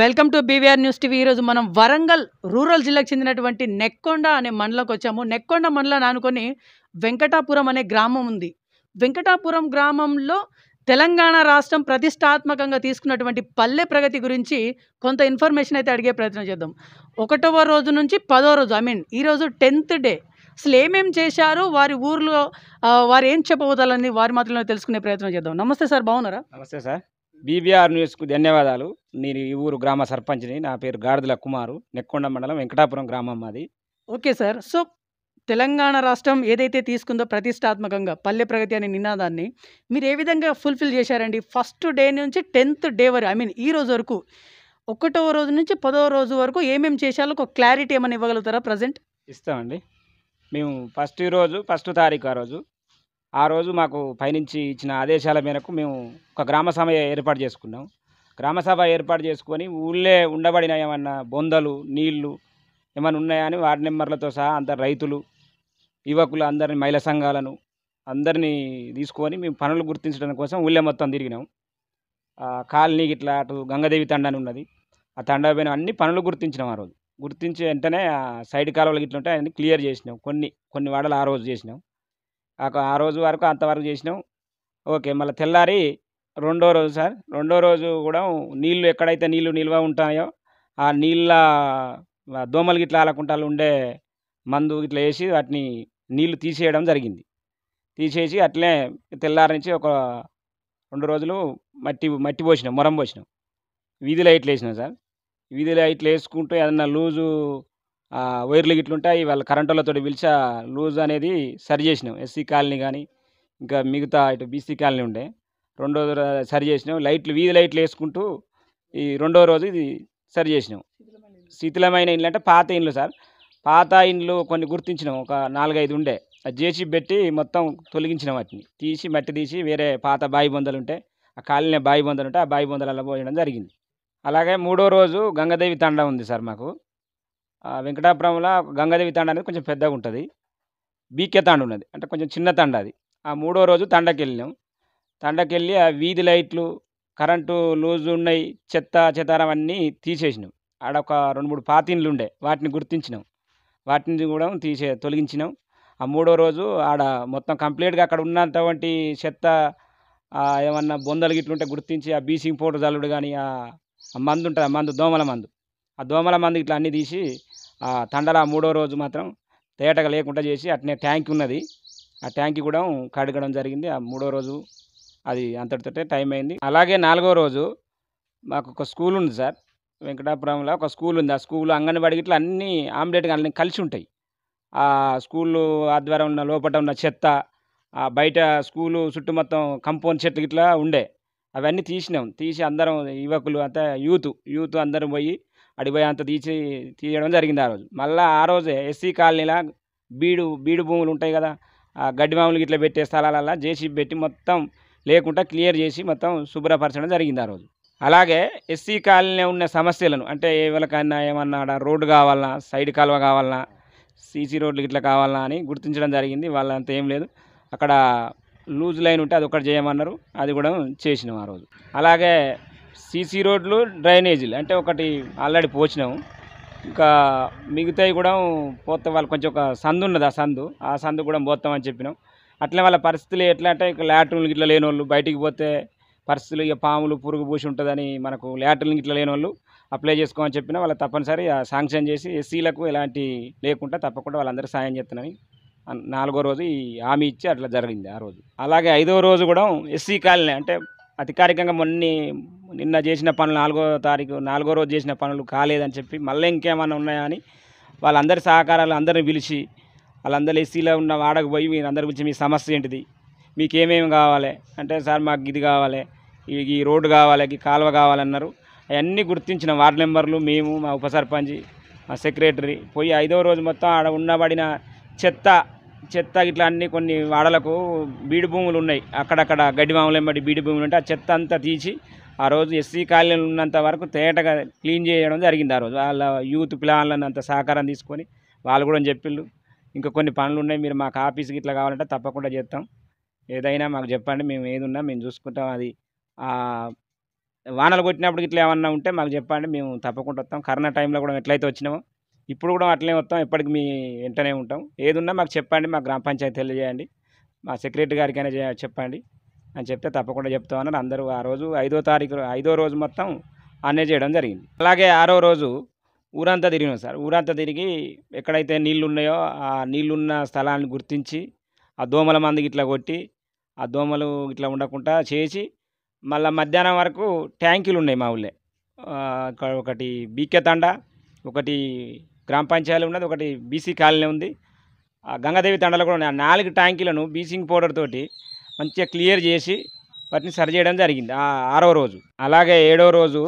welcome to BVR news TV ఈరోజు మనం Warangal rural జిల్లాకు చెందినటువంటి నెక్కొండ అనే మండలకు వచ్చాము నెక్కొండ మండలం ఆనుకొని వెంకటాపురం అనే గ్రామం ఉంది వెంకటాపురం గ్రామంలో తెలంగాణ రాష్ట్రం ప్రతిష్టాత్మకంగా తీసుకున్నటువంటి పల్లె ప్రగతి గురించి కొంత ఇన్ఫర్మేషన్ అయితే అడిగే ప్రయత్నం చేద్దాం ఒకటవ రోజు నుంచి పదో రోజు ఐ మీన్ ఈరోజు టెన్త్ డే అసలు ఏమేమి చేశారు వారి ఊర్లో వారు ఏం చెప్పబోదాలని వారి మాత్రమే తెలుసుకునే ప్రయత్నం చేద్దాం నమస్తే సార్ బాగున్నారా నమస్తే సార్ బీబీఆర్ న్యూస్కు ధన్యవాదాలు నేను ఈ ఊరు గ్రామ సర్పంచ్ని నా పేరు గాడిదల కుమారు నెక్కొండ మండలం వెంకటాపురం గ్రామం మాది ఓకే సార్ సో తెలంగాణ రాష్ట్రం ఏదైతే తీసుకుందో ప్రతిష్టాత్మకంగా పల్లె ప్రగతి అనే నినాదాన్ని మీరు ఏ విధంగా ఫుల్ఫిల్ చేశారండి ఫస్ట్ డే నుంచి టెన్త్ డే వరకు ఐ మీన్ ఈ రోజు వరకు ఒకటవ రోజు నుంచి పదవ రోజు వరకు ఏమేమి చేశాలో ఒక క్లారిటీ ఏమైనా ఇవ్వగలుగుతారా ప్రజెంట్ ఇస్తామండి మేము ఫస్ట్ రోజు ఫస్ట్ తారీఖు ఆ రోజు ఆ రోజు మాకు పైనుంచి ఇచ్చిన ఆదేశాల మేరకు మేము ఒక గ్రామ సభ ఏర్పాటు చేసుకున్నాం గ్రామ సభ ఏర్పాటు చేసుకొని ఊళ్ళే ఉండబడిన ఏమన్నా బొందలు నీళ్లు ఏమైనా అని వార్డు నెంబర్లతో సహా అందరు రైతులు యువకులు అందరిని మహిళా సంఘాలను అందరినీ తీసుకొని మేము పనులు గుర్తించడం కోసం ఊళ్ళే మొత్తం తిరిగినాం కాలనీ ఇట్లా అటు గంగదేవి తండ అని ఉన్నది ఆ తండ పైన అన్ని పనులు గుర్తించినాం ఆ రోజు గుర్తించి వెంటనే సైడ్ కాలువలు ఇట్లా ఉంటాయి అన్ని క్లియర్ చేసినాం కొన్ని కొన్ని వాడలు ఆ రోజు చేసినాం ఆ రోజు వరకు అంతవరకు చేసినాం ఓకే మళ్ళీ తెల్లారి రెండో రోజు సార్ రెండో రోజు కూడా నీళ్ళు ఎక్కడైతే నీళ్ళు నిల్వ ఉంటాయో ఆ నీళ్ళ దోమలు గిట్లా ఆలకుంటాలు ఉండే మందు ఇట్లా వేసి వాటిని నీళ్లు తీసేయడం జరిగింది తీసేసి అట్లే తెల్లారి నుంచి ఒక రెండు రోజులు మట్టి మట్టి పోసినాం మొరం పోసినాం వీధి లైట్లు వేసినాం సార్ వీధి లైట్లు వేసుకుంటూ ఏదన్నా లూజు వైర్లు గిట్లుంటాయి వాళ్ళ కరెంటులతో పిలిచా లూజ్ అనేది సరి చేసినాం ఎస్సీ కాలనీ కానీ ఇంకా మిగతా ఇటు బీసీ కాలనీ ఉండే రెండో సరి చేసినాం లైట్లు వీధి లైట్లు వేసుకుంటూ ఈ రెండో రోజు ఇది సరి చేసినాం శిథిలమైన ఇండ్లు అంటే పాత ఇండ్లు సార్ పాత ఇండ్లు కొన్ని గుర్తించినాం ఒక నాలుగైదు ఉండే అది చేసి పెట్టి మొత్తం తొలగించినాం వాటిని తీసి మట్టి తీసి వేరే పాత బావి బొందలు ఉంటే ఆ కాలనీ బావి బొందలు ఉంటే ఆ బాయి బొందలలో పోయడం జరిగింది అలాగే మూడో రోజు గంగాదేవి తండ ఉంది సార్ మాకు వెంకటాపురంలో గంగాదేవి తాండ అనేది కొంచెం పెద్దగా ఉంటుంది బీకే తాండ ఉన్నది అంటే కొంచెం చిన్న తాండ అది ఆ మూడో రోజు తండకి వెళ్ళినాం తండకి వెళ్ళి ఆ వీధి లైట్లు కరెంటు లూజు ఉన్నాయి చెత్త చెతారం అన్నీ తీసేసినాం ఆడ ఒక రెండు మూడు పాతిన్లు ఉండే వాటిని గుర్తించినాం వాటిని కూడా తీసే తొలగించినాం ఆ మూడో రోజు ఆడ మొత్తం కంప్లీట్గా అక్కడ ఉన్నటువంటి చెత్త ఏమన్నా బొందలు గిట్లుంటే గుర్తించి ఆ బీసింగ్ పౌడర్ చల్లుడు కానీ ఆ మందు ఉంటుంది ఆ మందు దోమల మందు ఆ దోమల మందు ఇట్లా అన్నీ తీసి తండల మూడో రోజు మాత్రం తేటగా లేకుండా చేసి అట్నే ట్యాంక్ ఉన్నది ఆ ట్యాంక్ కూడా కడగడం జరిగింది ఆ మూడో రోజు అది అంతటితోటే టైం అయింది అలాగే నాలుగో రోజు మాకు ఒక స్కూల్ ఉంది సార్ వెంకటాపురంలో ఒక స్కూల్ ఉంది ఆ స్కూల్ అంగన్వాడి ఇట్లా అన్ని ఆమ్లెట్ అన్నీ కలిసి ఉంటాయి ఆ స్కూల్ ఆధ్వర్యం ఉన్న లోపల ఉన్న చెత్త బయట స్కూలు చుట్టూ మొత్తం కంపౌండ్ చెట్లు ఇట్లా ఉండే అవన్నీ తీసినాం తీసి అందరం యువకులు అంతా యూత్ యూత్ అందరం పోయి అడిపోయి అంత తీసి తీయడం జరిగింది ఆ రోజు మళ్ళీ ఆ రోజే ఎస్సీ కాలనీలా బీడు బీడు భూములు ఉంటాయి కదా ఆ గడ్డి మామూలు ఇట్లా పెట్టే స్థలాలల్లో జేసీ పెట్టి మొత్తం లేకుండా క్లియర్ చేసి మొత్తం శుభ్రపరచడం జరిగింది ఆ రోజు అలాగే ఎస్సీ కాలనీ ఉన్న సమస్యలను అంటే ఎవరికైనా ఏమన్నా రోడ్డు కావాలన్నా సైడ్ కాలువ కావాలన్నా సీసీ రోడ్లు ఇట్లా కావాలన్నా అని గుర్తించడం జరిగింది వాళ్ళంత ఏం లేదు అక్కడ లూజ్ లైన్ ఉంటే అది ఒకటి చేయమన్నారు అది కూడా చేసినాం ఆ రోజు అలాగే సిసి రోడ్లు డ్రైనేజీలు అంటే ఒకటి ఆల్రెడీ పోసినాము ఇంకా మిగతాయి కూడా పోతే వాళ్ళు కొంచెం ఒక సందు ఉన్నది ఆ సందు ఆ సందు కూడా పోతామని చెప్పినాం అట్లే వాళ్ళ పరిస్థితులు ఎట్లా అంటే ఇక లాట్రిన్లు ఇట్లా లేని వాళ్ళు బయటికి పోతే పరిస్థితులు ఇక పాములు పురుగు పూసి ఉంటుందని మనకు లాట్రిన్లు ఇట్లా లేని వాళ్ళు అప్లై చేసుకోమని చెప్పినా వాళ్ళు తప్పనిసరి శాంక్షన్ చేసి ఎస్సీలకు ఎలాంటి లేకుండా తప్పకుండా వాళ్ళందరూ సాయం చేస్తున్నారని నాలుగో రోజు ఈ హామీ ఇచ్చి అట్లా జరిగింది ఆ రోజు అలాగే ఐదో రోజు కూడా ఎస్సీ కాలనీ అంటే అధికారికంగా మొన్న నిన్న చేసిన పనులు నాలుగో తారీఖు నాలుగో రోజు చేసిన పనులు కాలేదని చెప్పి మళ్ళీ ఇంకేమైనా ఉన్నాయా అని వాళ్ళందరి సహకారాలు అందరిని పిలిచి వాళ్ళందరూ ఎస్సీలో ఉన్న వాడకు పోయి మీరు అందరి గురించి మీ సమస్య ఏంటిది మీకు ఏమేమి కావాలి అంటే సార్ మాకు ఇది కావాలి ఈ రోడ్డు కావాలి ఈ కాలువ కావాలన్నారు అవన్నీ గుర్తించిన వార్డు మెంబర్లు మేము మా ఉప సర్పంచ్ మా సెక్రటరీ పోయి ఐదో రోజు మొత్తం ఆడ ఉన్నబడిన చెత్త చెత్త ఇట్లా అన్ని కొన్ని వాడలకు బీడు భూములు ఉన్నాయి అక్కడక్కడ గడ్డి మామూలు ఏమంటే బీడు భూములు ఉంటే ఆ చెత్త అంతా తీసి ఆ రోజు ఎస్సీ కాలనీలు ఉన్నంత వరకు తేటగా క్లీన్ చేయడం జరిగింది ఆ రోజు వాళ్ళ యూత్ పిల్లలను అంత సహకారం తీసుకొని వాళ్ళు కూడా చెప్పిళ్ళు ఇంకా కొన్ని పనులు ఉన్నాయి మీరు మాకు ఆఫీస్కి ఇట్లా కావాలంటే తప్పకుండా చేస్తాం ఏదైనా మాకు చెప్పండి మేము ఏదున్నా మేము చూసుకుంటాం అది వానలు కొట్టినప్పుడు ఇట్లా ఏమన్నా ఉంటే మాకు చెప్పండి మేము తప్పకుండా వస్తాం కరోనా టైంలో కూడా ఎట్లయితే వచ్చినామో ఇప్పుడు కూడా అట్లనే వస్తాం ఎప్పటికి మీ వెంటనే ఉంటాం ఏదున్నా మాకు చెప్పండి మా గ్రామ పంచాయతీ తెలియజేయండి మా సెక్రటరీ గారికి అయినా చెప్పండి అని చెప్తే తప్పకుండా చెప్తామన్నారు అందరూ ఆ రోజు ఐదో తారీఖు ఐదో రోజు మొత్తం అన్నే చేయడం జరిగింది అలాగే ఆరో రోజు ఊరంతా తిరిగినాం సార్ ఊరంతా తిరిగి ఎక్కడైతే నీళ్ళు ఉన్నాయో ఆ నీళ్ళున్న స్థలాన్ని గుర్తించి ఆ దోమల మందుకి ఇట్లా కొట్టి ఆ దోమలు ఇట్లా ఉండకుండా చేసి మళ్ళీ మధ్యాహ్నం వరకు ట్యాంకులు ఉన్నాయి మా ఊళ్ళే ఒకటి బీకే తండ ఒకటి గ్రామ పంచాయతీ ఉన్నది ఒకటి బీసీ కాలనీ ఉంది గంగాదేవి తండలో కూడా ఉన్నాయి నాలుగు ట్యాంకీలను బీసింగ్ పౌడర్ తోటి మంచిగా క్లియర్ చేసి వాటిని సరి చేయడం జరిగింది ఆరో రోజు అలాగే ఏడో రోజు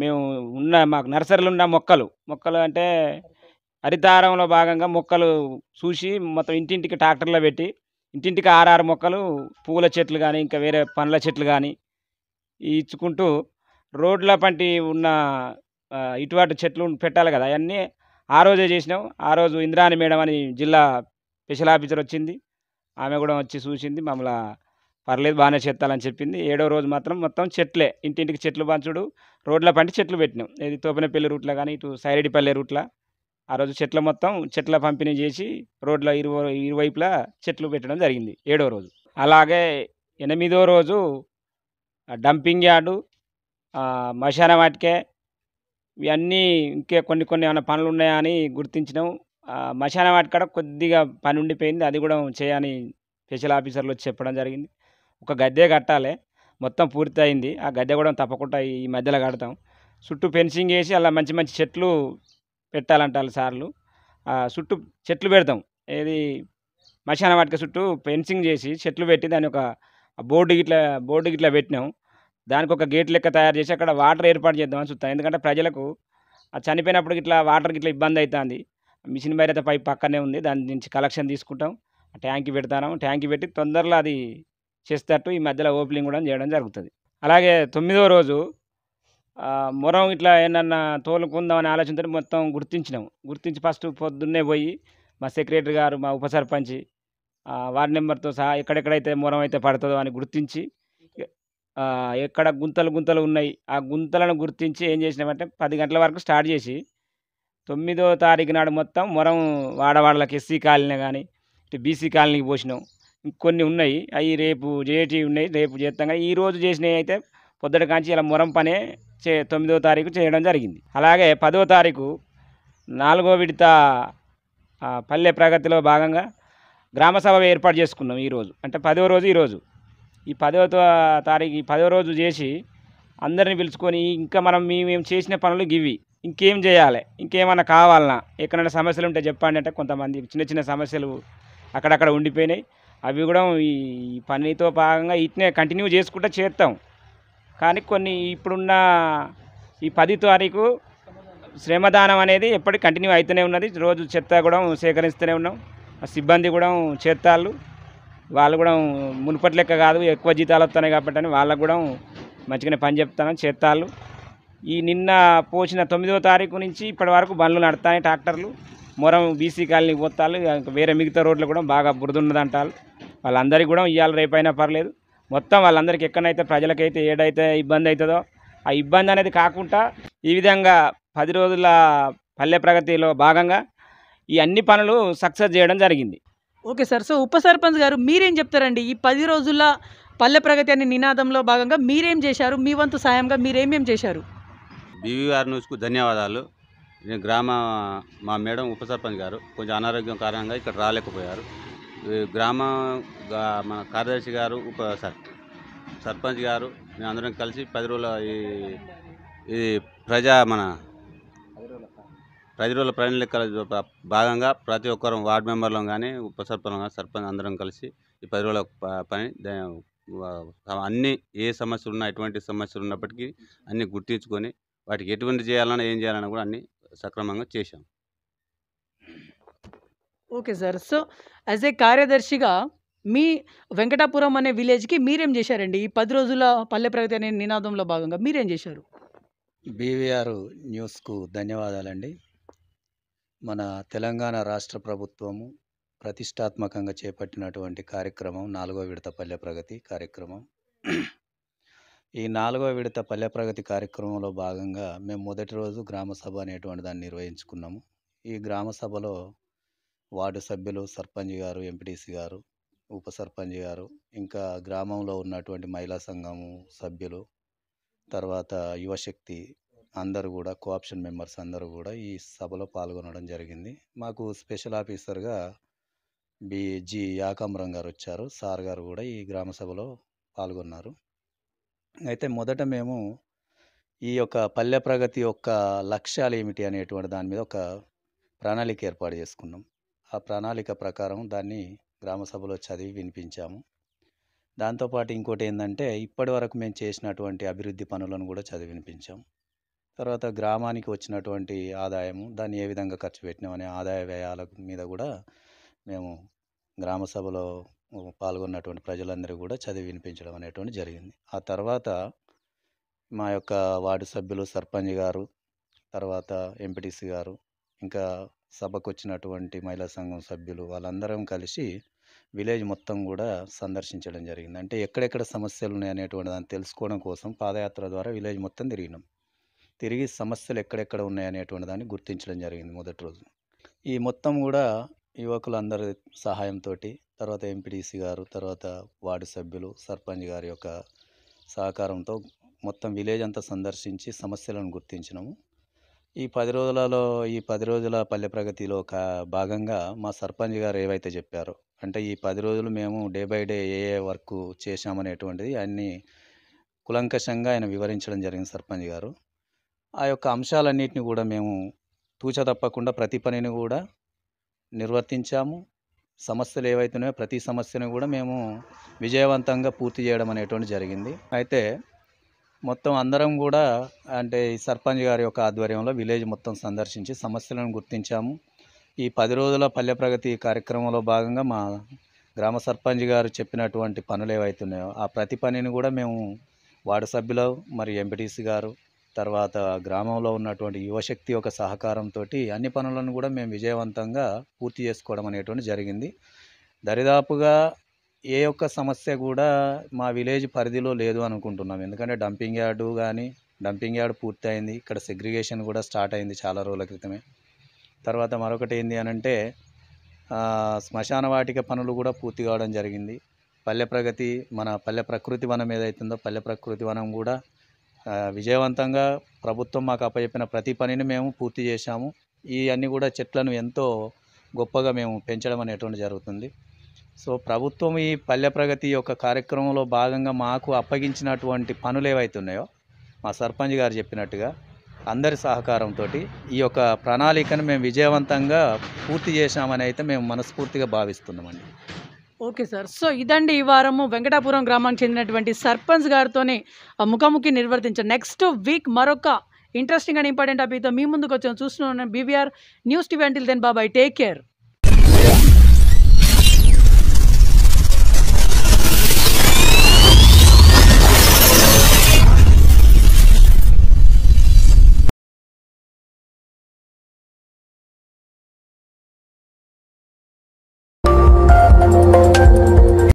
మేము ఉన్న మాకు నర్సరీలు ఉన్న మొక్కలు మొక్కలు అంటే హరితారంలో భాగంగా మొక్కలు చూసి మొత్తం ఇంటింటికి ట్రాక్టర్లో పెట్టి ఇంటింటికి ఆరారు మొక్కలు పూల చెట్లు కానీ ఇంకా వేరే పండ్ల చెట్లు కానీ ఇచ్చుకుంటూ రోడ్ల పంటి ఉన్న ఇటువంటి చెట్లు పెట్టాలి కదా అవన్నీ ఆ రోజే చేసినాం ఆ రోజు ఇంద్రాణి మేడం అని జిల్లా స్పెషల్ ఆఫీసర్ వచ్చింది ఆమె కూడా వచ్చి చూసింది మమ్మల్ని పర్లేదు బాగానే చెత్తాలని చెప్పింది ఏడో రోజు మాత్రం మొత్తం చెట్లే ఇంటింటికి చెట్లు పంచుడు రోడ్ల పంటి చెట్లు పెట్టినాం ఇది తోపినపల్లి రూట్లో కానీ ఇటు సైరెడ్డిపల్లి రూట్లో ఆ రోజు చెట్ల మొత్తం చెట్ల పంపిణీ చేసి రోడ్ల ఇరు ఇరువైపులా చెట్లు పెట్టడం జరిగింది ఏడో రోజు అలాగే ఎనిమిదో రోజు డంపింగ్ యార్డు మశాన వాటికే ఇవన్నీ ఇంకే కొన్ని కొన్ని ఏమైనా పనులు ఉన్నాయా అని గుర్తించినాం మశాన వాటికాడ కొద్దిగా పని ఉండిపోయింది అది కూడా చేయని స్పెషల్ ఆఫీసర్లు వచ్చి చెప్పడం జరిగింది ఒక గద్దె కట్టాలి మొత్తం పూర్తి అయింది ఆ గద్దె కూడా తప్పకుండా ఈ మధ్యలో కడతాం చుట్టూ ఫెన్సింగ్ వేసి అలా మంచి మంచి చెట్లు పెట్టాలంటారు సార్లు చుట్టూ చెట్లు పెడతాం ఏది మశాన వాటిక చుట్టూ ఫెన్సింగ్ చేసి చెట్లు పెట్టి దాని ఒక బోర్డు గిట్ల బోర్డు గిట్ల పెట్టినాం దానికి ఒక గేట్ లెక్క తయారు చేసి అక్కడ వాటర్ ఏర్పాటు చేద్దామని చూస్తాను ఎందుకంటే ప్రజలకు చనిపోయినప్పుడు ఇట్లా వాటర్ ఇట్లా ఇబ్బంది అవుతుంది మిషన్ అయితే పైప్ పక్కనే ఉంది దాని నుంచి కలెక్షన్ తీసుకుంటాం ట్యాంక్ పెడతాను ట్యాంక్ పెట్టి తొందరలో అది చేసేటట్టు ఈ మధ్యలో ఓపెనింగ్ కూడా చేయడం జరుగుతుంది అలాగే తొమ్మిదో రోజు మొరం ఇట్లా ఏమన్నా తోలుకుందామని ఆలోచనతో మొత్తం గుర్తించినాము గుర్తించి ఫస్ట్ పొద్దున్నే పోయి మా సెక్రటరీ గారు మా ఉప సర్పంచ్ వార్డు నెంబర్తో సహా ఎక్కడెక్కడైతే మొరం అయితే పడుతుందో అని గుర్తించి ఎక్కడ గుంతలు గుంతలు ఉన్నాయి ఆ గుంతలను గుర్తించి ఏం చేసినామంటే పది గంటల వరకు స్టార్ట్ చేసి తొమ్మిదో తారీఖు నాడు మొత్తం మొరం వాడవాడలకు ఎస్సీ కాలనీ కానీ ఇటు బీసీ కాలనీకి పోసినాం ఇంకొన్ని ఉన్నాయి అవి రేపు జేటీ ఉన్నాయి రేపు చేస్తాం ఈ రోజు చేసినవి అయితే పొద్దుట కాంచి ఇలా మొరం పనే చే తొమ్మిదో తారీఖు చేయడం జరిగింది అలాగే పదో తారీఖు నాలుగో విడత పల్లె ప్రగతిలో భాగంగా గ్రామసభ ఏర్పాటు చేసుకున్నాం ఈరోజు అంటే పదో రోజు ఈరోజు ఈ పదవ తారీఖు ఈ పదవ రోజు చేసి అందరిని పిలుచుకొని ఇంకా మనం మేము చేసిన పనులు గివి ఇంకేం చేయాలి ఇంకేమైనా కావాలన్నా ఎక్కడైనా సమస్యలు ఉంటే చెప్పండి అంటే కొంతమంది చిన్న చిన్న సమస్యలు అక్కడక్కడ ఉండిపోయినాయి అవి కూడా ఈ పనితో భాగంగా ఇట్నే కంటిన్యూ చేసుకుంటూ చేస్తాం కానీ కొన్ని ఇప్పుడున్న ఈ పది తారీఖు శ్రమదానం అనేది ఎప్పటికీ కంటిన్యూ అవుతూనే ఉన్నది రోజు చెత్త కూడా సేకరిస్తూనే ఉన్నాం సిబ్బంది కూడా చేత్తాళ్ళు వాళ్ళు కూడా మునుపటి లెక్క కాదు ఎక్కువ జీతాలు వస్తున్నాయి కాబట్టి అని వాళ్ళకు కూడా మంచిగానే పని చెప్తాను చేత్తాళ్ళు ఈ నిన్న పోసిన తొమ్మిదవ తారీఖు నుంచి ఇప్పటి వరకు బండ్లు నడతాయి ట్రాక్టర్లు మొరం బీసీ కాలనీ ఇంకా వేరే మిగతా రోడ్లు కూడా బాగా ఉన్నదంటారు వాళ్ళందరికీ కూడా ఇవాళ రేపైనా పర్లేదు మొత్తం వాళ్ళందరికీ ఎక్కడైతే ప్రజలకైతే ఏడైతే ఇబ్బంది అవుతుందో ఆ ఇబ్బంది అనేది కాకుండా ఈ విధంగా పది రోజుల పల్లె ప్రగతిలో భాగంగా ఈ అన్ని పనులు సక్సెస్ చేయడం జరిగింది ఓకే సార్ సో ఉప సర్పంచ్ గారు మీరేం చెప్తారండి ఈ పది రోజుల పల్లె ప్రగతి అనే నినాదంలో భాగంగా మీరేం చేశారు మీ వంతు సాయంగా మీరేమేం చేశారు బీవీఆర్ న్యూస్కు ధన్యవాదాలు నేను గ్రామ మా మేడం ఉప సర్పంచ్ గారు కొంచెం అనారోగ్యం కారణంగా ఇక్కడ రాలేకపోయారు గ్రామ మన కార్యదర్శి గారు ఉప సర్ సర్పంచ్ గారు మేము అందరం కలిసి పది రోజుల ఈ ఈ ప్రజా మన ప్రజల ప్రణాళికల భాగంగా ప్రతి ఒక్కరం వార్డు మెంబర్లను కానీ ఉప సర్పంచం కానీ సర్పంచ్ అందరం కలిసి ఈ పది రోజుల పని అన్ని ఏ సమస్యలు ఉన్నా ఎటువంటి సమస్యలు ఉన్నప్పటికీ అన్నీ గుర్తించుకొని వాటికి ఎటువంటి చేయాలన్నా ఏం చేయాలన్నా కూడా అన్నీ సక్రమంగా చేశాం okay sir so as a కార్యదర్శిగా మీ వెంకటాపురం అనే విలేజ్కి మీరేం చేశారండి ఈ పది రోజుల పల్లె ప్రగతి అనే నినాదంలో భాగంగా మీరేం చేశారు బీవీఆర్ న్యూస్కు ధన్యవాదాలండి మన తెలంగాణ రాష్ట్ర ప్రభుత్వము ప్రతిష్టాత్మకంగా చేపట్టినటువంటి కార్యక్రమం నాలుగో విడత పల్లె ప్రగతి కార్యక్రమం ఈ నాలుగో విడత పల్లె ప్రగతి కార్యక్రమంలో భాగంగా మేము మొదటి రోజు గ్రామ సభ అనేటువంటి దాన్ని నిర్వహించుకున్నాము ఈ గ్రామ సభలో వార్డు సభ్యులు సర్పంచ్ గారు ఎంపీటీసీ గారు ఉప సర్పంచ్ గారు ఇంకా గ్రామంలో ఉన్నటువంటి మహిళా సంఘము సభ్యులు తర్వాత యువశక్తి అందరూ కూడా కోఆప్షన్ మెంబర్స్ అందరూ కూడా ఈ సభలో పాల్గొనడం జరిగింది మాకు స్పెషల్ ఆఫీసర్గా బి జి యాకాంబరం గారు వచ్చారు సార్ గారు కూడా ఈ గ్రామ సభలో పాల్గొన్నారు అయితే మొదట మేము ఈ యొక్క పల్లె ప్రగతి యొక్క లక్ష్యాలు ఏమిటి అనేటువంటి దాని మీద ఒక ప్రణాళిక ఏర్పాటు చేసుకున్నాం ఆ ప్రణాళిక ప్రకారం దాన్ని గ్రామ సభలో చదివి వినిపించాము దాంతోపాటు ఇంకోటి ఏంటంటే ఇప్పటి వరకు మేము చేసినటువంటి అభివృద్ధి పనులను కూడా చదివి వినిపించాం తర్వాత గ్రామానికి వచ్చినటువంటి ఆదాయము దాన్ని ఏ విధంగా ఖర్చు పెట్టినాం అనే ఆదాయ వ్యయాల మీద కూడా మేము గ్రామ సభలో పాల్గొన్నటువంటి ప్రజలందరూ కూడా చదివి వినిపించడం అనేటువంటి జరిగింది ఆ తర్వాత మా యొక్క వార్డు సభ్యులు సర్పంచ్ గారు తర్వాత ఎంపీటీసీ గారు ఇంకా సభకు వచ్చినటువంటి మహిళా సంఘం సభ్యులు వాళ్ళందరం కలిసి విలేజ్ మొత్తం కూడా సందర్శించడం జరిగింది అంటే ఎక్కడెక్కడ సమస్యలు ఉన్నాయి అనేటువంటి దాన్ని తెలుసుకోవడం కోసం పాదయాత్ర ద్వారా విలేజ్ మొత్తం తిరిగినాం తిరిగి సమస్యలు ఎక్కడెక్కడ ఉన్నాయనేటువంటి దాన్ని గుర్తించడం జరిగింది మొదటి రోజు ఈ మొత్తం కూడా యువకులందరి సహాయంతో తర్వాత ఎంపీటీసీ గారు తర్వాత వార్డు సభ్యులు సర్పంచ్ గారి యొక్క సహకారంతో మొత్తం విలేజ్ అంతా సందర్శించి సమస్యలను గుర్తించినాము ఈ పది రోజులలో ఈ పది రోజుల పల్లె ప్రగతిలో కా భాగంగా మా సర్పంచ్ గారు ఏవైతే చెప్పారో అంటే ఈ పది రోజులు మేము డే బై డే ఏ ఏ వర్క్ చేశామనేటువంటిది అన్నీ కులంకషంగా ఆయన వివరించడం జరిగింది సర్పంచ్ గారు ఆ యొక్క అంశాలన్నిటిని కూడా మేము తూచ తప్పకుండా ప్రతి పనిని కూడా నిర్వర్తించాము సమస్యలు ఏవైతున్నాయో ప్రతి సమస్యను కూడా మేము విజయవంతంగా పూర్తి చేయడం అనేటువంటి జరిగింది అయితే మొత్తం అందరం కూడా అంటే సర్పంచ్ గారి యొక్క ఆధ్వర్యంలో విలేజ్ మొత్తం సందర్శించి సమస్యలను గుర్తించాము ఈ పది రోజుల పల్లె ప్రగతి కార్యక్రమంలో భాగంగా మా గ్రామ సర్పంచ్ గారు చెప్పినటువంటి పనులు ఏవైతున్నాయో ఆ ప్రతి పనిని కూడా మేము వార్డు సభ్యులు మరియు ఎంపీటీసీ గారు తర్వాత గ్రామంలో ఉన్నటువంటి యువశక్తి యొక్క సహకారంతో అన్ని పనులను కూడా మేము విజయవంతంగా పూర్తి చేసుకోవడం అనేటువంటి జరిగింది దరిదాపుగా ఏ ఒక్క సమస్య కూడా మా విలేజ్ పరిధిలో లేదు అనుకుంటున్నాం ఎందుకంటే డంపింగ్ యార్డు కానీ డంపింగ్ యార్డ్ పూర్తి అయింది ఇక్కడ సెగ్రిగేషన్ కూడా స్టార్ట్ అయింది చాలా రోజుల క్రితమే తర్వాత మరొకటి ఏంటి అనంటే శ్మశాన వాటిక పనులు కూడా పూర్తి కావడం జరిగింది పల్లె ప్రగతి మన పల్లె ప్రకృతి వనం ఏదైతుందో పల్లె ప్రకృతి వనం కూడా విజయవంతంగా ప్రభుత్వం మాకు అప్పచెప్పిన ప్రతి పనిని మేము పూర్తి చేశాము ఈ అన్నీ కూడా చెట్లను ఎంతో గొప్పగా మేము పెంచడం అనేటువంటి జరుగుతుంది సో ప్రభుత్వం ఈ పల్లె ప్రగతి యొక్క కార్యక్రమంలో భాగంగా మాకు అప్పగించినటువంటి పనులు ఏవైతే ఉన్నాయో మా సర్పంచ్ గారు చెప్పినట్టుగా అందరి సహకారంతో ఈ యొక్క ప్రణాళికను మేము విజయవంతంగా పూర్తి చేశామని అయితే మేము మనస్ఫూర్తిగా భావిస్తున్నామండి ఓకే సార్ సో ఇదండి ఈ వారము వెంకటాపురం గ్రామానికి చెందినటువంటి సర్పంచ్ గారితోనే ముఖాముఖి నిర్వర్తించారు నెక్స్ట్ వీక్ మరొక ఇంట్రెస్టింగ్ అండ్ ఇంపార్టెంట్ టాపిక్తో మీ ముందుకు వచ్చాము చూస్తున్నాను BVR news TV until then బాబాయ్ టేక్ కేర్